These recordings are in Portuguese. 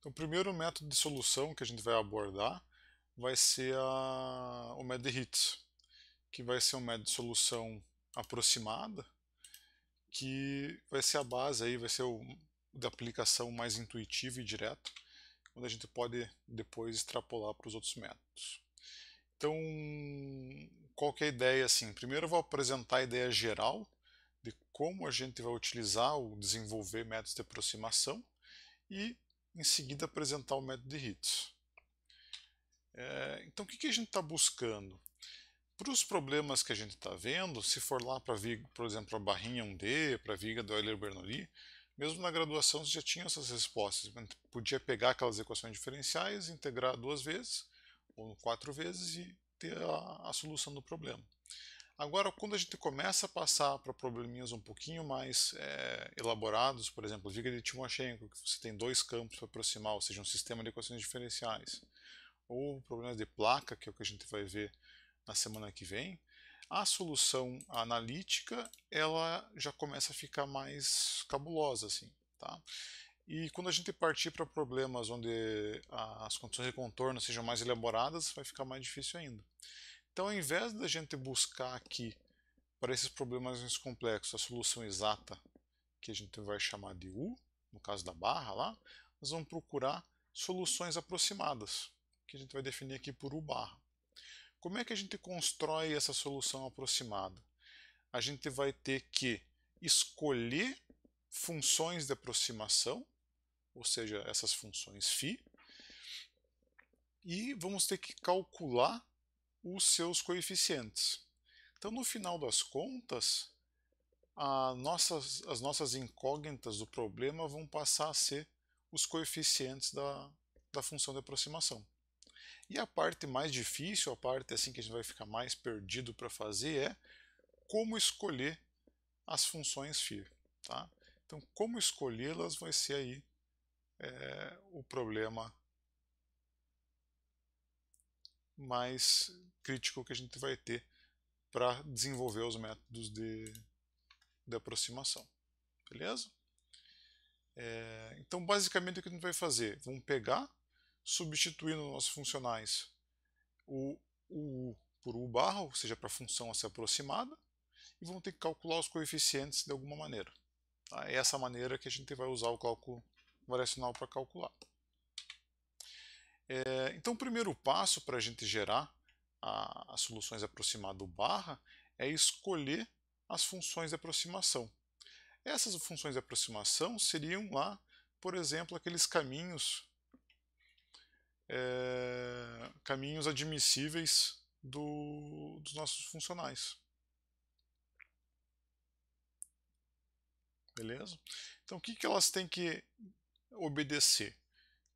Então, o primeiro método de solução que a gente vai abordar vai ser a, o hits, que vai ser um método de solução aproximada, que vai ser a base aí, vai ser o da aplicação mais intuitiva e direto, onde a gente pode depois extrapolar para os outros métodos. Então, qual que é a ideia assim? Primeiro eu vou apresentar a ideia geral de como a gente vai utilizar ou desenvolver métodos de aproximação e em seguida apresentar o método de Ritz. É, então, o que, que a gente está buscando? Para os problemas que a gente está vendo, se for lá para, por exemplo, a barrinha 1D, para a viga do Euler-Bernoulli, mesmo na graduação você já tinha essas respostas. podia pegar aquelas equações diferenciais, integrar duas vezes, ou quatro vezes, e ter a, a solução do problema. Agora, quando a gente começa a passar para probleminhas um pouquinho mais é, elaborados, por exemplo, viga de Timoshenko, que você tem dois campos para aproximar, ou seja, um sistema de equações diferenciais, ou problemas de placa, que é o que a gente vai ver na semana que vem, a solução analítica ela já começa a ficar mais cabulosa assim, tá? E quando a gente partir para problemas onde as condições de contorno sejam mais elaboradas, vai ficar mais difícil ainda. Então, ao invés da gente buscar aqui para esses problemas mais complexos a solução exata, que a gente vai chamar de U, no caso da barra lá, nós vamos procurar soluções aproximadas, que a gente vai definir aqui por U barra. Como é que a gente constrói essa solução aproximada? A gente vai ter que escolher funções de aproximação, ou seja, essas funções φ, e vamos ter que calcular os seus coeficientes. Então, no final das contas, nossas, as nossas incógnitas do problema vão passar a ser os coeficientes da, da função de aproximação. E a parte mais difícil, a parte assim que a gente vai ficar mais perdido para fazer é como escolher as funções FIR. Tá? Então, como escolhê-las vai ser aí é, o problema mais crítico que a gente vai ter para desenvolver os métodos de, de aproximação. Beleza? É, então, basicamente, o que a gente vai fazer? Vamos pegar, substituir nos nossos funcionais o, o U por U barra, ou seja, para a função a ser aproximada, e vamos ter que calcular os coeficientes de alguma maneira. Tá? É essa maneira que a gente vai usar o cálculo variacional para calcular. É, então, o primeiro passo para a gente gerar a, as soluções aproximado barra é escolher as funções de aproximação. Essas funções de aproximação seriam lá, por exemplo, aqueles caminhos é, caminhos admissíveis do, dos nossos funcionais. Beleza? Então, o que, que elas têm que obedecer?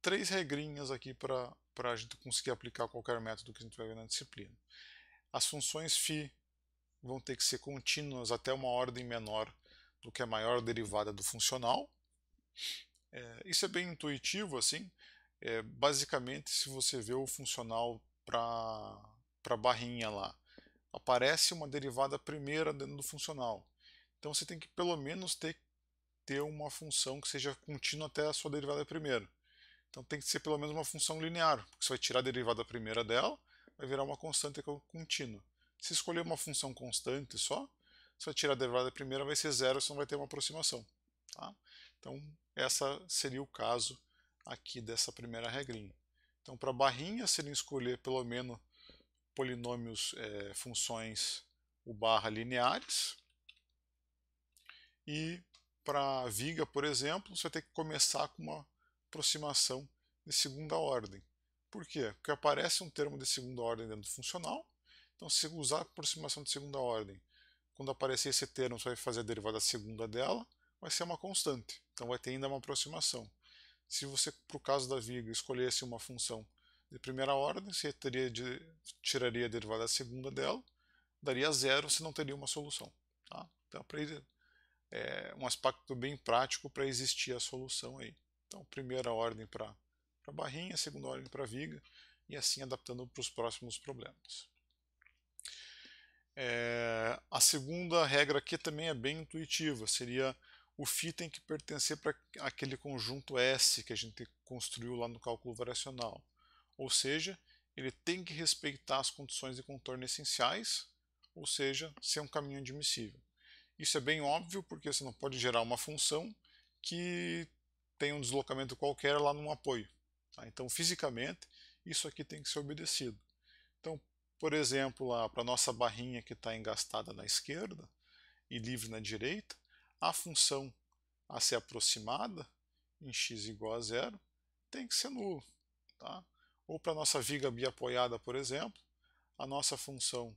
Três regrinhas aqui para para a gente conseguir aplicar qualquer método que a gente vai ver na disciplina. As funções φ vão ter que ser contínuas até uma ordem menor do que a maior derivada do funcional. É, isso é bem intuitivo, assim. É, basicamente, se você vê o funcional para a barrinha lá, aparece uma derivada primeira dentro do funcional. Então você tem que pelo menos ter, ter uma função que seja contínua até a sua derivada primeira. Então tem que ser pelo menos uma função linear, porque você vai tirar a derivada primeira dela, vai virar uma constante contínua. Se escolher uma função constante só, se vai tirar a derivada primeira vai ser zero, você não vai ter uma aproximação. Tá? Então essa seria o caso aqui dessa primeira regrinha. Então para barrinha seria escolher pelo menos polinômios, é, funções o barra lineares. E para viga, por exemplo, você vai ter que começar com uma aproximação de segunda ordem. Por quê? Porque aparece um termo de segunda ordem dentro do funcional, então se usar a aproximação de segunda ordem, quando aparecer esse termo, você vai fazer a derivada segunda dela, vai ser uma constante, então vai ter ainda uma aproximação. Se você, para o caso da viga, escolhesse uma função de primeira ordem, você teria de, tiraria a derivada segunda dela, daria zero, você não teria uma solução. Tá? Então, é, é um aspecto bem prático para existir a solução aí. Então, primeira ordem para a barrinha, segunda ordem para a viga, e assim adaptando para os próximos problemas. É, a segunda regra aqui também é bem intuitiva, seria o φ tem que pertencer para aquele conjunto S que a gente construiu lá no cálculo variacional. Ou seja, ele tem que respeitar as condições de contorno essenciais, ou seja, ser um caminho admissível. Isso é bem óbvio porque você não pode gerar uma função que tem um deslocamento qualquer lá num apoio. Tá? Então, fisicamente, isso aqui tem que ser obedecido. Então, por exemplo, para a nossa barrinha que está engastada na esquerda e livre na direita, a função a ser aproximada em x igual a zero tem que ser nulo. Tá? Ou para a nossa viga biapoiada, por exemplo, a nossa função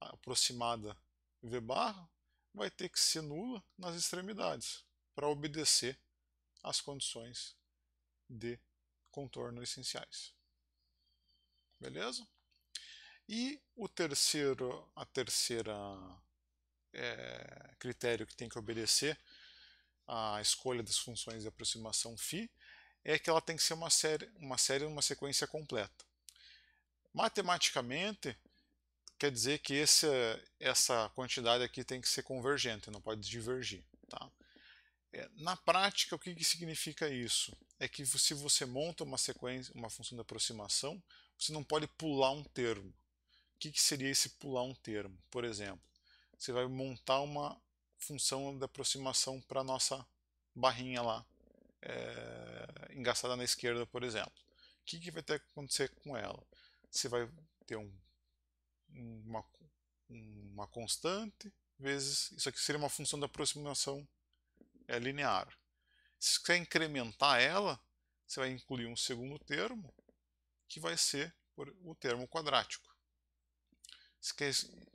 aproximada v barra vai ter que ser nula nas extremidades para obedecer as condições de contorno essenciais. Beleza? E o terceiro, a terceira é, critério que tem que obedecer a escolha das funções de aproximação φ é que ela tem que ser uma série, uma série uma sequência completa. Matematicamente, quer dizer que esse, essa quantidade aqui tem que ser convergente, não pode divergir. É, na prática, o que, que significa isso? É que se você monta uma sequência, uma função de aproximação, você não pode pular um termo. O que, que seria esse pular um termo? Por exemplo, você vai montar uma função de aproximação para a nossa barrinha lá, é, na esquerda, por exemplo. O que, que vai ter que acontecer com ela? Você vai ter um, uma, uma constante vezes. Isso aqui seria uma função de aproximação é linear. Se você incrementar ela, você vai incluir um segundo termo, que vai ser o termo quadrático. Se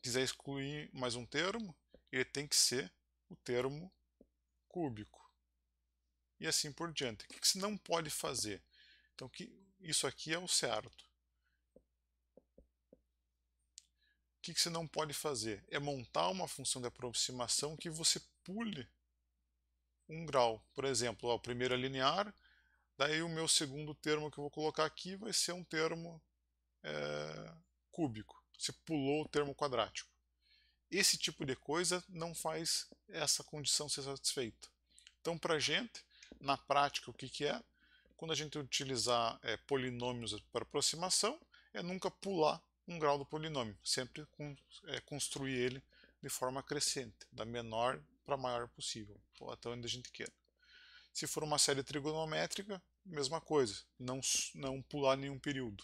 quiser excluir mais um termo, ele tem que ser o termo cúbico. E assim por diante. O que você não pode fazer? Então, isso aqui é o certo. O que você não pode fazer? É montar uma função de aproximação que você pule um grau. Por exemplo, ó, o primeiro é linear, daí o meu segundo termo que eu vou colocar aqui vai ser um termo é, cúbico. Você pulou o termo quadrático. Esse tipo de coisa não faz essa condição ser satisfeita. Então, para a gente, na prática, o que, que é? Quando a gente utilizar é, polinômios para aproximação, é nunca pular um grau do polinômio, sempre com, é, construir ele de forma crescente, da menor para maior possível, ou até onde a gente queira. Se for uma série trigonométrica, mesma coisa, não, não pular nenhum período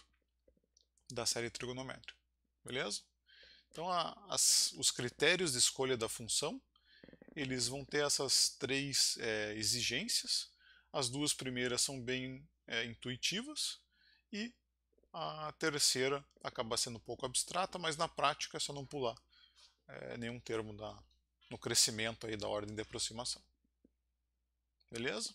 da série trigonométrica, beleza? Então a, as, os critérios de escolha da função, eles vão ter essas três é, exigências, as duas primeiras são bem é, intuitivas e a terceira acaba sendo um pouco abstrata, mas na prática é só não pular é, nenhum termo da, no crescimento aí da ordem de aproximação. Beleza?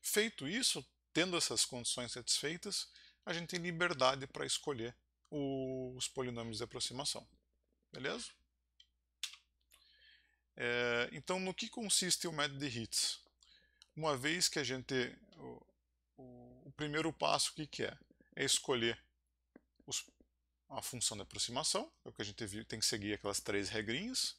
Feito isso, tendo essas condições satisfeitas, a gente tem liberdade para escolher os polinômios de aproximação. Beleza? É, então, no que consiste o método de Hitz? Uma vez que a gente... O, o, o primeiro passo, o que, que é? É escolher os, a função de aproximação, é o que a gente viu, tem que seguir aquelas três regrinhas.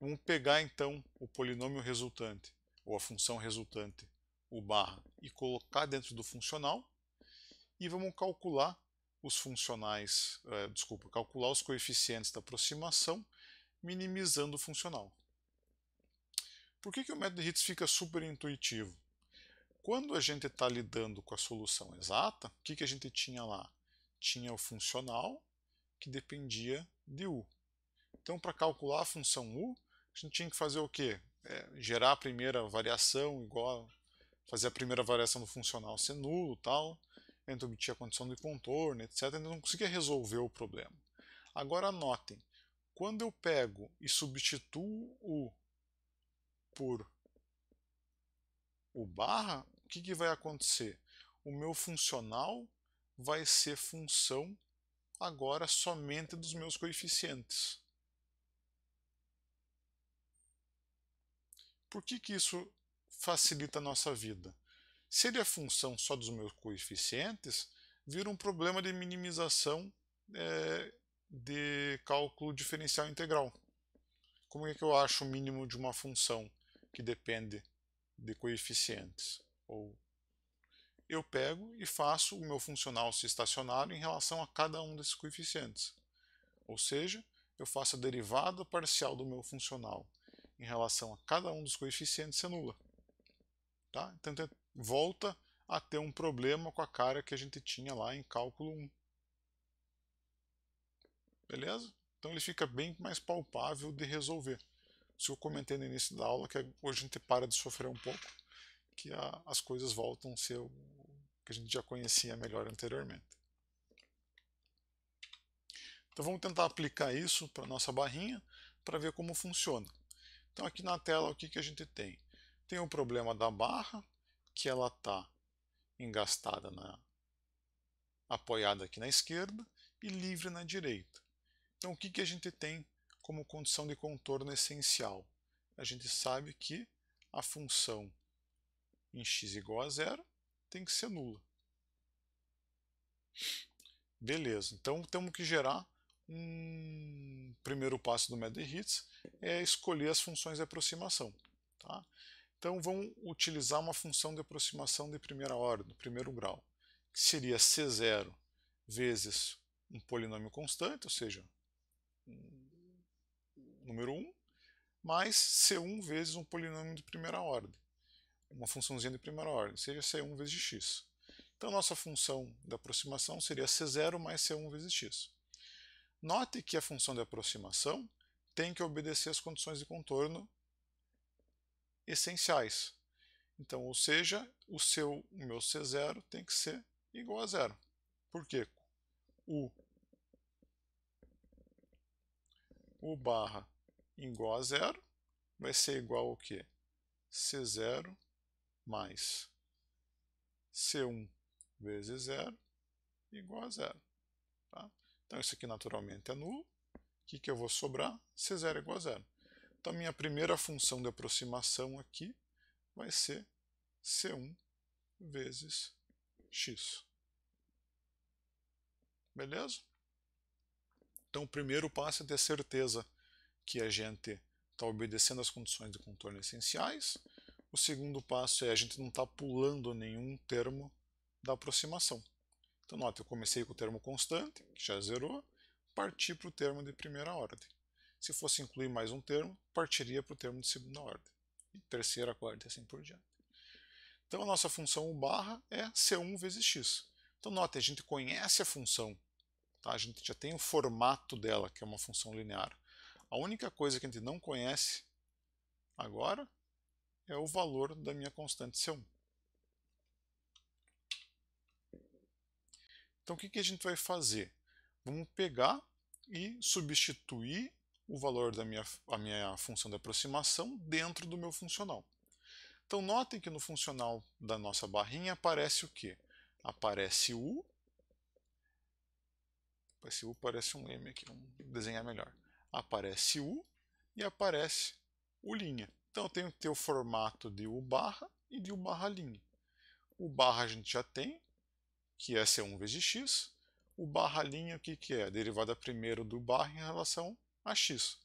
Vamos pegar então o polinômio resultante, ou a função resultante, o barra, e colocar dentro do funcional, e vamos calcular os funcionais, eh, desculpa, calcular os coeficientes da aproximação, minimizando o funcional. Por que, que o método de Hitz fica super intuitivo? Quando a gente está lidando com a solução exata, o que, que a gente tinha lá? Tinha o funcional que dependia de u. Então, para calcular a função u, a gente tinha que fazer o quê? É, gerar a primeira variação igual, fazer a primeira variação do funcional ser nulo tal, a gente obtinha a condição de contorno, etc. A gente não conseguia resolver o problema. Agora notem, quando eu pego e substituo o por o barra, o que, que vai acontecer? O meu funcional vai ser função agora somente dos meus coeficientes. Por que, que isso facilita a nossa vida? Se ele é função só dos meus coeficientes, vira um problema de minimização é, de cálculo diferencial integral. Como é que eu acho o mínimo de uma função que depende de coeficientes? Ou eu pego e faço o meu funcional se estacionário em relação a cada um desses coeficientes. Ou seja, eu faço a derivada parcial do meu funcional em relação a cada um dos coeficientes se anula. Tá? Então, então, volta a ter um problema com a cara que a gente tinha lá em cálculo 1. Beleza? Então ele fica bem mais palpável de resolver. Se eu comentei no início da aula que hoje a gente para de sofrer um pouco, que a, as coisas voltam a ser o que a gente já conhecia melhor anteriormente. Então vamos tentar aplicar isso para a nossa barrinha para ver como funciona. Então aqui na tela o que, que a gente tem? Tem o problema da barra, que ela está engastada, na, apoiada aqui na esquerda e livre na direita. Então o que, que a gente tem como condição de contorno essencial? A gente sabe que a função em x igual a zero tem que ser nula. Beleza, então temos que gerar um primeiro passo do Method Hits é escolher as funções de aproximação. Tá? Então vamos utilizar uma função de aproximação de primeira ordem, do primeiro grau, que seria C0 vezes um polinômio constante, ou seja, número 1, mais C1 vezes um polinômio de primeira ordem, uma funçãozinha de primeira ordem, seja C1 vezes x. Então nossa função de aproximação seria C0 mais C1 vezes x. Note que a função de aproximação tem que obedecer as condições de contorno essenciais. Então, ou seja, o, seu, o meu C0 tem que ser igual a zero. Por quê? U, U barra igual a zero vai ser igual ao que? C0 mais C1 vezes zero igual a zero. Tá? Então isso aqui naturalmente é nulo. O que, que eu vou sobrar? C0 é igual a zero. Então minha primeira função de aproximação aqui vai ser C1 vezes x. Beleza? Então o primeiro passo é ter certeza que a gente está obedecendo as condições de contorno essenciais. O segundo passo é a gente não está pulando nenhum termo da aproximação. Então, note, eu comecei com o termo constante, que já zerou, parti para o termo de primeira ordem. Se fosse incluir mais um termo, partiria para o termo de segunda ordem. E terceira, quarta e assim por diante. Então, a nossa função barra é C1 vezes x. Então, note, a gente conhece a função. Tá? A gente já tem o formato dela, que é uma função linear. A única coisa que a gente não conhece agora é o valor da minha constante C1. Então o que, que a gente vai fazer? Vamos pegar e substituir o valor da minha, a minha função de aproximação dentro do meu funcional. Então notem que no funcional da nossa barrinha aparece o que? Aparece u, aparece u, parece um m aqui, vamos desenhar melhor. Aparece u e aparece o linha. Então eu tenho que ter o formato de u barra e de u barra linha. O barra a gente já tem, que é C1 vezes x. O barra linha, o que, que é? A derivada primeiro do barra em relação a x.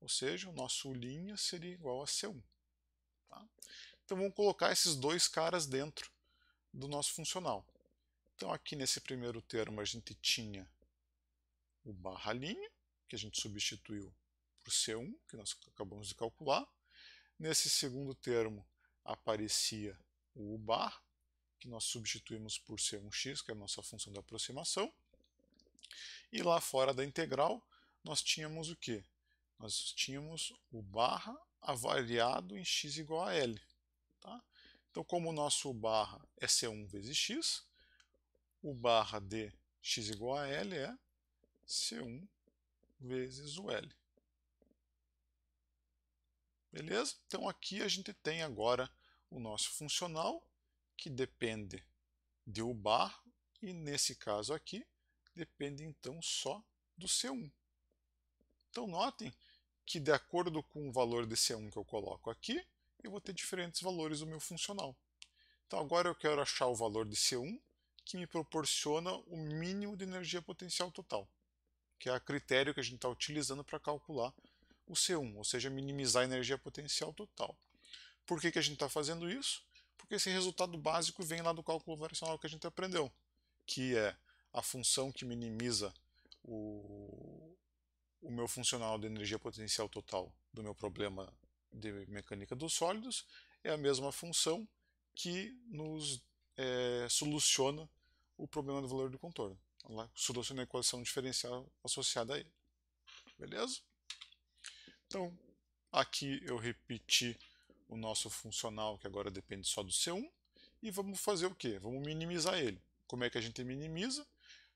Ou seja, o nosso linha seria igual a C1. Tá? Então vamos colocar esses dois caras dentro do nosso funcional. Então aqui nesse primeiro termo a gente tinha o barra linha, que a gente substituiu por C1, que nós acabamos de calcular. Nesse segundo termo aparecia o barra, que nós substituímos por c um x, que é a nossa função de aproximação. E lá fora da integral, nós tínhamos o quê? Nós tínhamos o barra avaliado em x igual a L. Tá? Então, como o nosso barra é C1 vezes x, o barra de x igual a L é C1 vezes o L. Beleza? Então, aqui a gente tem agora o nosso funcional que depende de U bar, e nesse caso aqui, depende então só do C1. Então notem que de acordo com o valor de C1 que eu coloco aqui, eu vou ter diferentes valores do meu funcional. Então agora eu quero achar o valor de C1 que me proporciona o mínimo de energia potencial total, que é o critério que a gente está utilizando para calcular o C1, ou seja, minimizar a energia potencial total. Por que, que a gente está fazendo isso? Porque esse resultado básico vem lá do cálculo variacional que a gente aprendeu, que é a função que minimiza o, o meu funcional de energia potencial total do meu problema de mecânica dos sólidos é a mesma função que nos é, soluciona o problema do valor do contorno. Ela soluciona a equação diferencial associada a ele. Beleza? Então, aqui eu repeti o nosso funcional, que agora depende só do C1, e vamos fazer o que Vamos minimizar ele. Como é que a gente minimiza?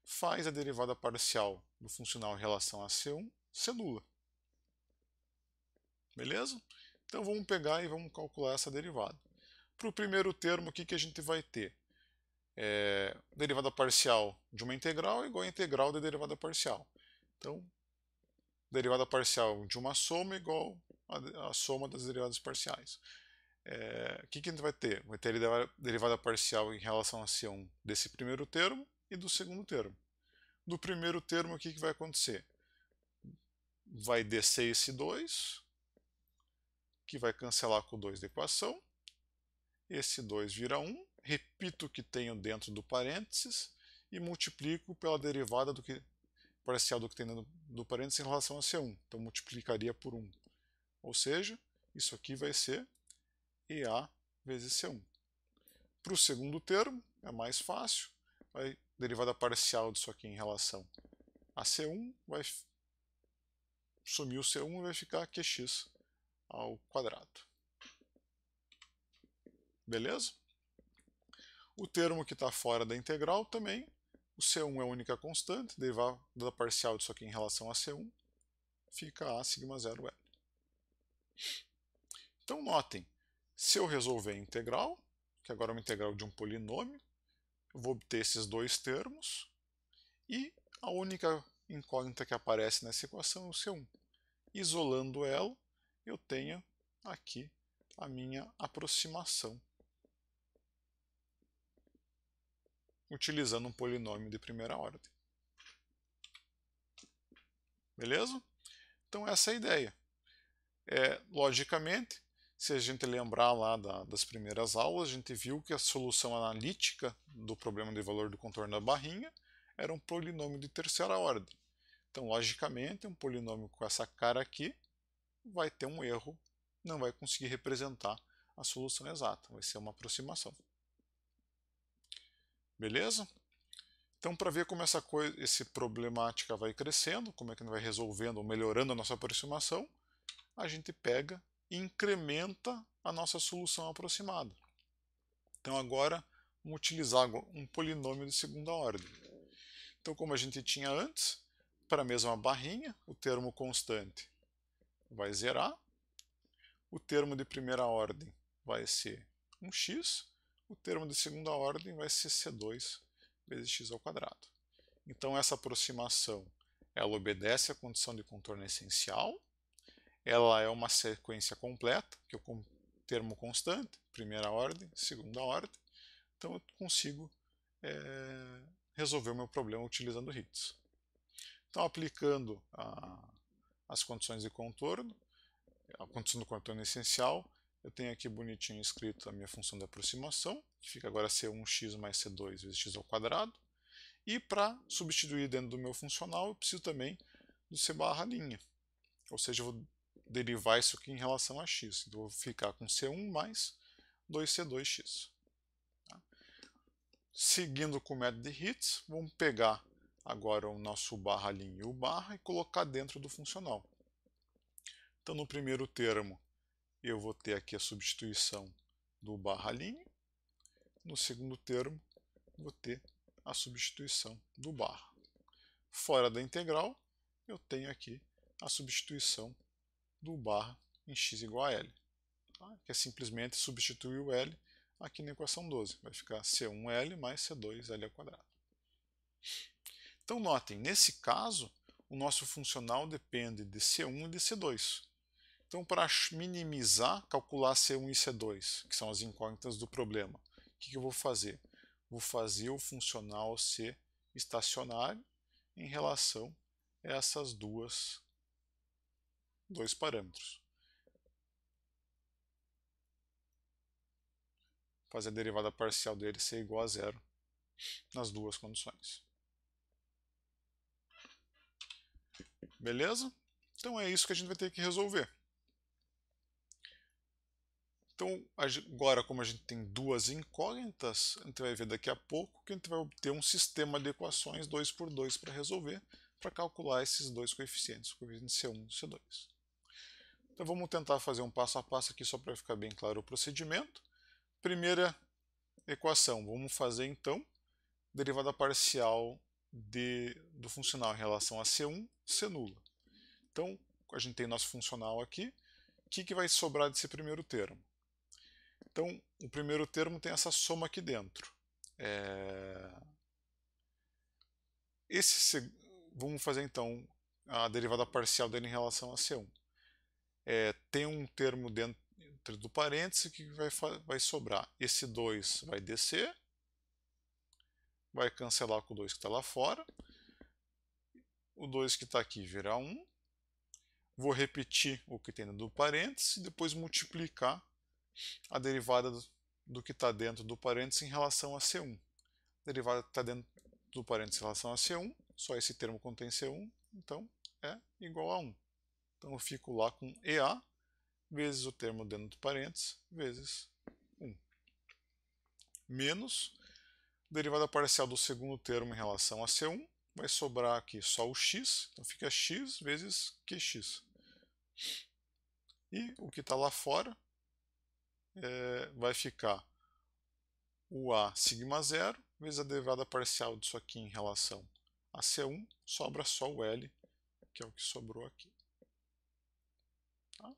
Faz a derivada parcial do funcional em relação a C1, nula Beleza? Então vamos pegar e vamos calcular essa derivada. Para o primeiro termo, o que, que a gente vai ter? É, derivada parcial de uma integral é igual a integral da derivada parcial. Então, derivada parcial de uma soma igual à soma das derivadas parciais. É, o que, que a gente vai ter? Vai ter a derivada parcial em relação a C1 desse primeiro termo e do segundo termo. Do primeiro termo, o que, que vai acontecer? Vai descer esse 2, que vai cancelar com o 2 da equação. Esse 2 vira 1, repito o que tenho dentro do parênteses e multiplico pela derivada do que parcial do que tem dentro do parênteses em relação a C1. Então multiplicaria por 1. Ou seja, isso aqui vai ser EA vezes C1. Para o segundo termo, é mais fácil, A derivada parcial disso aqui em relação a C1, vai sumir o C1 e vai ficar QX ao quadrado. Beleza? O termo que está fora da integral também o C1 é a única constante, derivada parcial disso aqui em relação a C1, fica A sigma zero L. Então notem, se eu resolver a integral, que agora é uma integral de um polinômio, eu vou obter esses dois termos, e a única incógnita que aparece nessa equação é o C1. Isolando ela, eu tenho aqui a minha aproximação utilizando um polinômio de primeira ordem. Beleza? Então essa é a ideia. É, logicamente, se a gente lembrar lá da, das primeiras aulas, a gente viu que a solução analítica do problema de valor do contorno da barrinha era um polinômio de terceira ordem. Então, logicamente, um polinômio com essa cara aqui vai ter um erro, não vai conseguir representar a solução exata, vai ser uma aproximação. Beleza? Então, para ver como essa coisa, esse problemática vai crescendo, como é que vai resolvendo ou melhorando a nossa aproximação, a gente pega e incrementa a nossa solução aproximada. Então, agora, vamos utilizar um polinômio de segunda ordem. Então, como a gente tinha antes, para a mesma barrinha, o termo constante vai zerar, o termo de primeira ordem vai ser um x, o termo de segunda ordem vai ser C2 vezes x ao quadrado. Então essa aproximação ela obedece à condição de contorno essencial, ela é uma sequência completa, que o termo constante, primeira ordem, segunda ordem, então eu consigo é, resolver o meu problema utilizando Ritz. Então aplicando a, as condições de contorno, a condição do contorno essencial, eu tenho aqui bonitinho escrito a minha função de aproximação, que fica agora c1x mais c2 vezes x ao quadrado. E para substituir dentro do meu funcional, eu preciso também do c barra linha. Ou seja, eu vou derivar isso aqui em relação a x. Então, eu vou ficar com c1 mais 2c2x. Tá? Seguindo com o método de Hitz, vamos pegar agora o nosso barra linha e o barra e colocar dentro do funcional. Então, no primeiro termo, eu vou ter aqui a substituição do barra linha No segundo termo, vou ter a substituição do barra. Fora da integral, eu tenho aqui a substituição do barra em x igual a L, tá? que é simplesmente substituir o L aqui na equação 12. Vai ficar C1L mais C2L ao quadrado. Então, notem, nesse caso, o nosso funcional depende de C1 e de C2. Então, para minimizar, calcular C1 e C2, que são as incógnitas do problema, o que, que eu vou fazer? Vou fazer o funcional C estacionário em relação a essas duas dois parâmetros. Fazer a derivada parcial dele ser igual a zero nas duas condições. Beleza? Então é isso que a gente vai ter que resolver. Então, agora, como a gente tem duas incógnitas, a gente vai ver daqui a pouco que a gente vai obter um sistema de equações 2 por 2 para resolver, para calcular esses dois coeficientes, o coeficiente C1 e C2. Então, vamos tentar fazer um passo a passo aqui só para ficar bem claro o procedimento. Primeira equação, vamos fazer então derivada parcial de, do funcional em relação a C1, C nula. Então, a gente tem nosso funcional aqui. O que, que vai sobrar desse primeiro termo? Então, o primeiro termo tem essa soma aqui dentro. É... Esse, vamos fazer então a derivada parcial dele em relação a C1. É, tem um termo dentro do parêntese que vai, vai sobrar. Esse 2 vai descer, vai cancelar com o 2 que está lá fora. O 2 que está aqui virá 1. Um. Vou repetir o que tem dentro do parêntese e depois multiplicar a derivada do, do que está dentro do parênteses em relação a C1. A derivada que está dentro do parênteses em relação a C1, só esse termo contém C1, então é igual a 1. Então eu fico lá com EA vezes o termo dentro do parênteses vezes 1. Menos derivada parcial do segundo termo em relação a C1, vai sobrar aqui só o x, então fica x vezes qx. E o que está lá fora é, vai ficar o A sigma zero vezes a derivada parcial disso aqui em relação a C1, sobra só o L, que é o que sobrou aqui. Tá?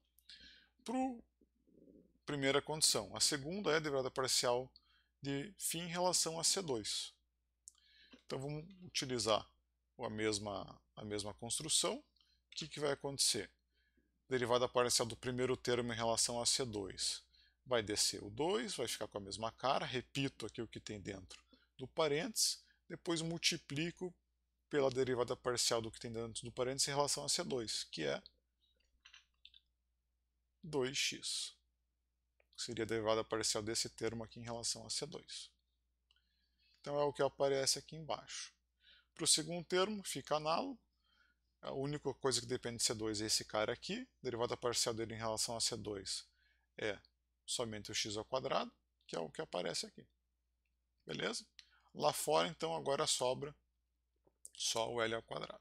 Para primeira condição. A segunda é a derivada parcial de φ em relação a C2. Então vamos utilizar a mesma, a mesma construção. O que, que vai acontecer? Derivada parcial do primeiro termo em relação a C2 vai descer o 2, vai ficar com a mesma cara, repito aqui o que tem dentro do parênteses, depois multiplico pela derivada parcial do que tem dentro do parênteses em relação a C2, que é 2x, que seria a derivada parcial desse termo aqui em relação a C2. Então é o que aparece aqui embaixo. Para o segundo termo fica análogo, a única coisa que depende de C2 é esse cara aqui, a derivada parcial dele em relação a C2 é somente o x ao quadrado, que é o que aparece aqui. Beleza? Lá fora, então, agora sobra só o L ao quadrado.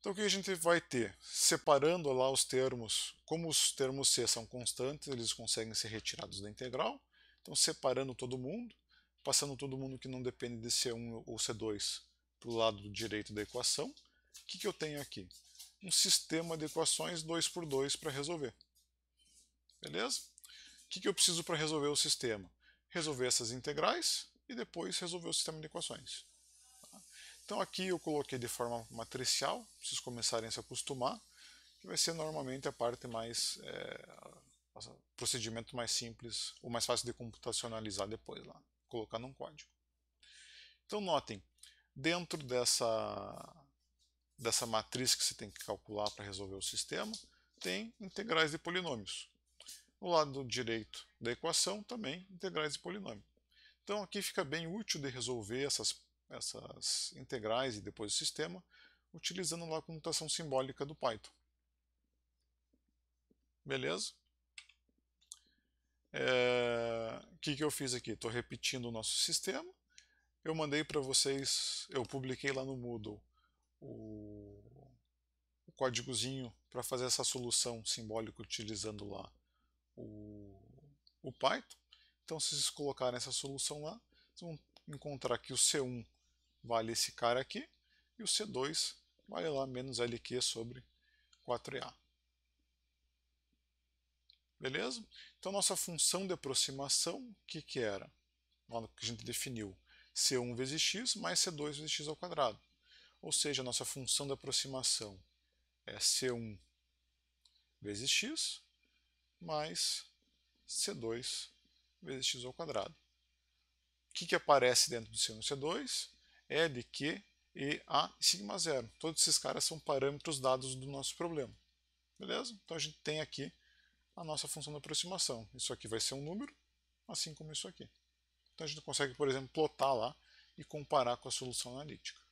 Então o que a gente vai ter? Separando lá os termos, como os termos C são constantes, eles conseguem ser retirados da integral. Então separando todo mundo, passando todo mundo que não depende de C1 ou C2 para o lado direito da equação. O que, que eu tenho aqui? um sistema de equações 2 por 2 para resolver. Beleza? O que, que eu preciso para resolver o sistema? Resolver essas integrais e depois resolver o sistema de equações. Então aqui eu coloquei de forma matricial, para vocês começarem a se acostumar, que vai ser normalmente a parte mais... É, procedimento mais simples, ou mais fácil de computacionalizar depois lá, colocar num código. Então notem, dentro dessa dessa matriz que você tem que calcular para resolver o sistema, tem integrais de polinômios. No lado direito da equação, também integrais de polinômio. Então aqui fica bem útil de resolver essas, essas integrais e depois o sistema, utilizando lá a computação simbólica do Python. Beleza? É, o é, que, que eu fiz aqui? Estou repetindo o nosso sistema. Eu mandei para vocês, eu publiquei lá no Moodle o, o códigozinho para fazer essa solução simbólica utilizando lá o, o Python. Então, se vocês colocarem essa solução lá, vocês vão encontrar que o C1 vale esse cara aqui e o C2 vale lá menos LQ sobre 4A. Beleza? Então, nossa função de aproximação, o que, que era? Lá que a gente definiu C1 vezes x mais C2 vezes x ao quadrado. Ou seja, a nossa função de aproximação é C1 vezes x mais C2 vezes x ao quadrado. O que, que aparece dentro do C1 e C2? L, é Q, E, A e sigma zero. Todos esses caras são parâmetros dados do nosso problema. Beleza? Então a gente tem aqui a nossa função de aproximação. Isso aqui vai ser um número, assim como isso aqui. Então a gente consegue, por exemplo, plotar lá e comparar com a solução analítica.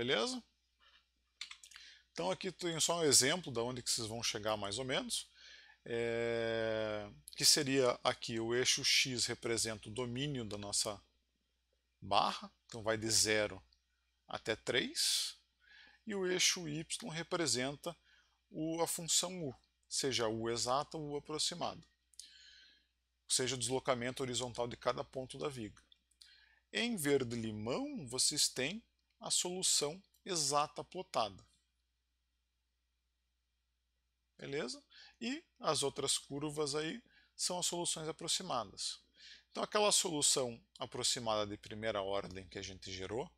Beleza? Então aqui tem só um exemplo de onde que vocês vão chegar mais ou menos. É, que seria aqui o eixo X representa o domínio da nossa barra, então vai de 0 até 3, e o eixo Y representa o, a função U, seja U exata ou U aproximada, ou seja, o deslocamento horizontal de cada ponto da viga. Em verde limão, vocês têm a solução exata plotada. Beleza? E as outras curvas aí são as soluções aproximadas. Então aquela solução aproximada de primeira ordem que a gente gerou,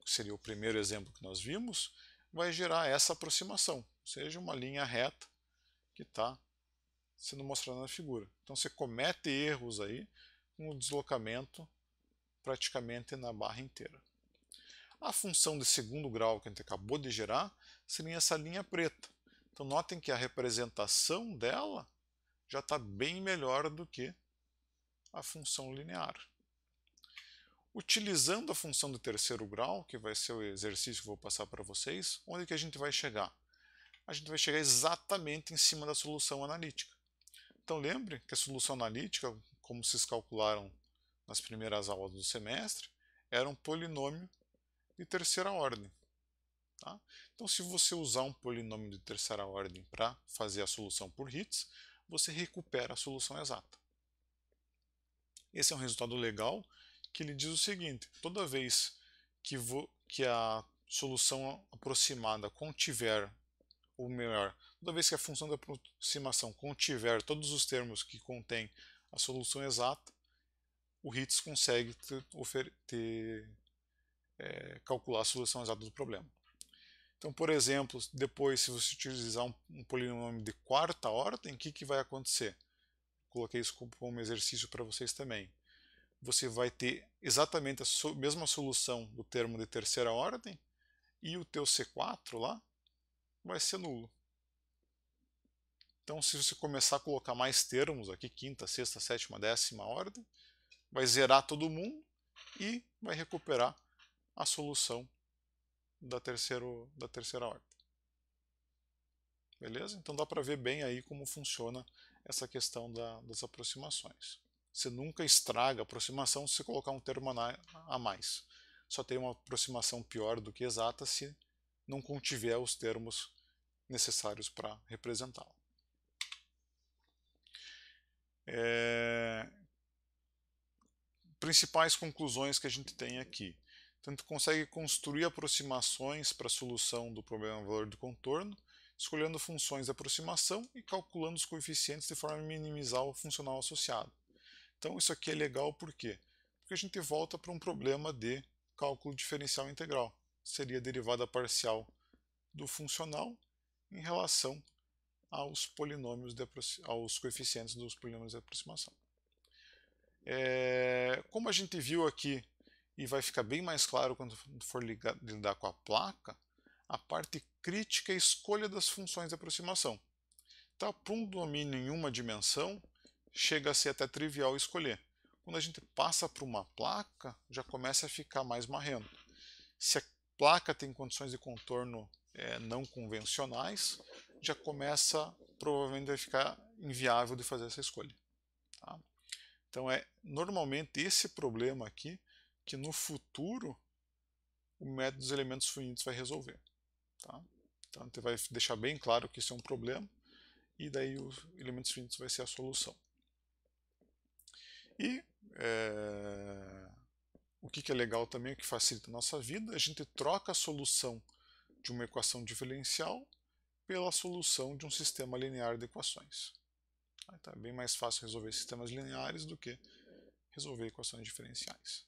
que seria o primeiro exemplo que nós vimos, vai gerar essa aproximação, ou seja, uma linha reta que está sendo mostrada na figura. Então você comete erros aí com o deslocamento praticamente na barra inteira. A função de segundo grau que a gente acabou de gerar seria essa linha preta. Então notem que a representação dela já está bem melhor do que a função linear. Utilizando a função de terceiro grau, que vai ser o exercício que eu vou passar para vocês, onde que a gente vai chegar? A gente vai chegar exatamente em cima da solução analítica. Então lembre que a solução analítica, como vocês calcularam nas primeiras aulas do semestre, era um polinômio de terceira ordem. Tá? Então, se você usar um polinômio de terceira ordem para fazer a solução por Hits, você recupera a solução exata. Esse é um resultado legal que ele diz o seguinte, toda vez que, que a solução aproximada contiver, ou melhor, toda vez que a função da aproximação contiver todos os termos que contém a solução exata, o Hits consegue te, te é, calcular a solução exata do problema. Então, por exemplo, depois se você utilizar um, um polinômio de quarta ordem, o que, que vai acontecer? Coloquei isso como exercício para vocês também. Você vai ter exatamente a so mesma solução do termo de terceira ordem e o teu C4 lá vai ser nulo. Então, se você começar a colocar mais termos aqui, quinta, sexta, sétima, décima ordem, vai zerar todo mundo e vai recuperar a solução da, terceiro, da terceira ordem. Beleza? Então dá para ver bem aí como funciona essa questão da, das aproximações. Você nunca estraga a aproximação se você colocar um termo a mais. Só tem uma aproximação pior do que exata se não contiver os termos necessários para representá-la. É... Principais conclusões que a gente tem aqui. Então, consegue construir aproximações para a solução do problema valor do contorno, escolhendo funções de aproximação e calculando os coeficientes de forma a minimizar o funcional associado. Então, isso aqui é legal por quê? Porque a gente volta para um problema de cálculo diferencial integral. Seria a derivada parcial do funcional em relação aos polinômios de aos coeficientes dos polinômios de aproximação. É, como a gente viu aqui e vai ficar bem mais claro quando for ligar, lidar com a placa, a parte crítica é a escolha das funções de aproximação. Tá? Para um domínio em uma dimensão, chega a ser até trivial escolher. Quando a gente passa para uma placa, já começa a ficar mais marrento. Se a placa tem condições de contorno é, não convencionais, já começa, provavelmente vai ficar inviável de fazer essa escolha. Tá? Então, é normalmente esse problema aqui que no futuro o método dos elementos finitos vai resolver. Tá? Então, você vai deixar bem claro que isso é um problema, e daí os elementos finitos vai ser a solução. E é, o que, que é legal também, o que facilita a nossa vida, a gente troca a solução de uma equação diferencial pela solução de um sistema linear de equações. Então, é bem mais fácil resolver sistemas lineares do que resolver equações diferenciais.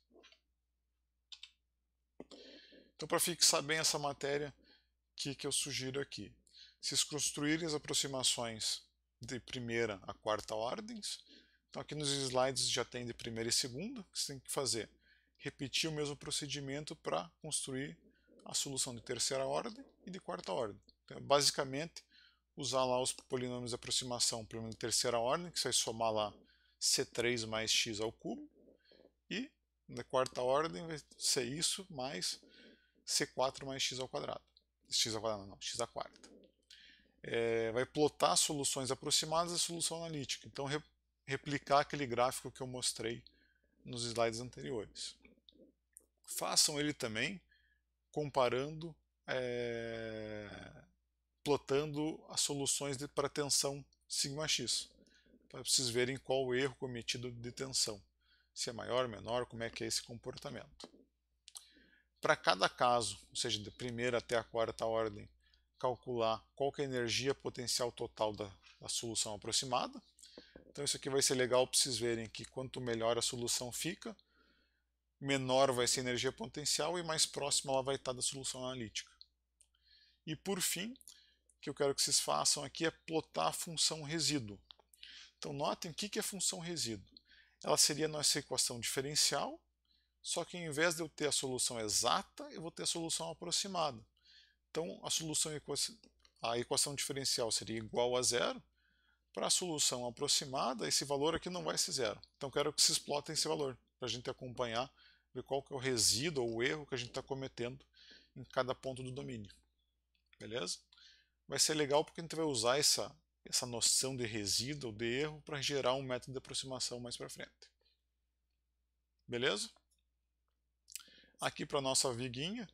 Então, para fixar bem essa matéria, o que, que eu sugiro aqui? Se construírem as aproximações de primeira a quarta ordens, então aqui nos slides já tem de primeira e segunda, o que você tem que fazer? Repetir o mesmo procedimento para construir a solução de terceira ordem e de quarta ordem. Então, é basicamente, usar lá os polinômios de aproximação, primeiro de terceira ordem, que você vai somar lá c3 mais x ao cubo, e na quarta ordem vai ser isso mais c4 mais x ao quadrado. x ao quadrado não, x à quarta. É, vai plotar soluções aproximadas e solução analítica. Então, re, replicar aquele gráfico que eu mostrei nos slides anteriores. Façam ele também comparando, é, plotando as soluções para tensão σx, para vocês verem qual o erro cometido de tensão. Se é maior, menor, como é que é esse comportamento para cada caso, ou seja, de primeira até a quarta ordem, calcular qual é a energia potencial total da, da solução aproximada. Então isso aqui vai ser legal para vocês verem que quanto melhor a solução fica, menor vai ser a energia potencial e mais próxima ela vai estar da solução analítica. E por fim, o que eu quero que vocês façam aqui é plotar a função resíduo. Então notem o que é função resíduo. Ela seria nossa equação diferencial só que em vez de eu ter a solução exata, eu vou ter a solução aproximada. Então, a solução a equação diferencial seria igual a zero. Para a solução aproximada, esse valor aqui não vai ser zero. Então, quero que se explote esse valor, para a gente acompanhar, ver qual que é o resíduo ou o erro que a gente está cometendo em cada ponto do domínio. Beleza? Vai ser legal porque a gente vai usar essa, essa noção de resíduo ou de erro para gerar um método de aproximação mais para frente. Beleza? Aqui para a nossa viguinha,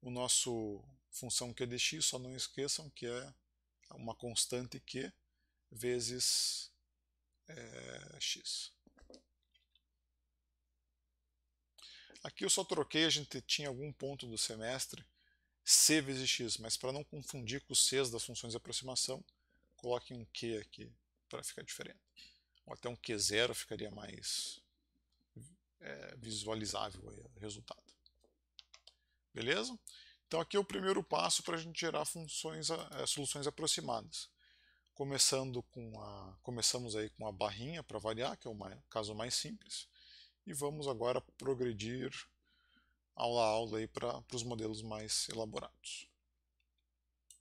o nosso função QDX, x, só não esqueçam que é uma constante q vezes é, x. Aqui eu só troquei, a gente tinha algum ponto do semestre c vezes x, mas para não confundir com os c's das funções de aproximação, coloque um q aqui para ficar diferente. Ou até um q0 ficaria mais é, visualizável aí, o resultado. Beleza? Então aqui é o primeiro passo para a gente gerar funções, é, soluções aproximadas. Começando com a, começamos aí com a barrinha para variar, que é o mais, caso mais simples, e vamos agora progredir aula a aula para os modelos mais elaborados.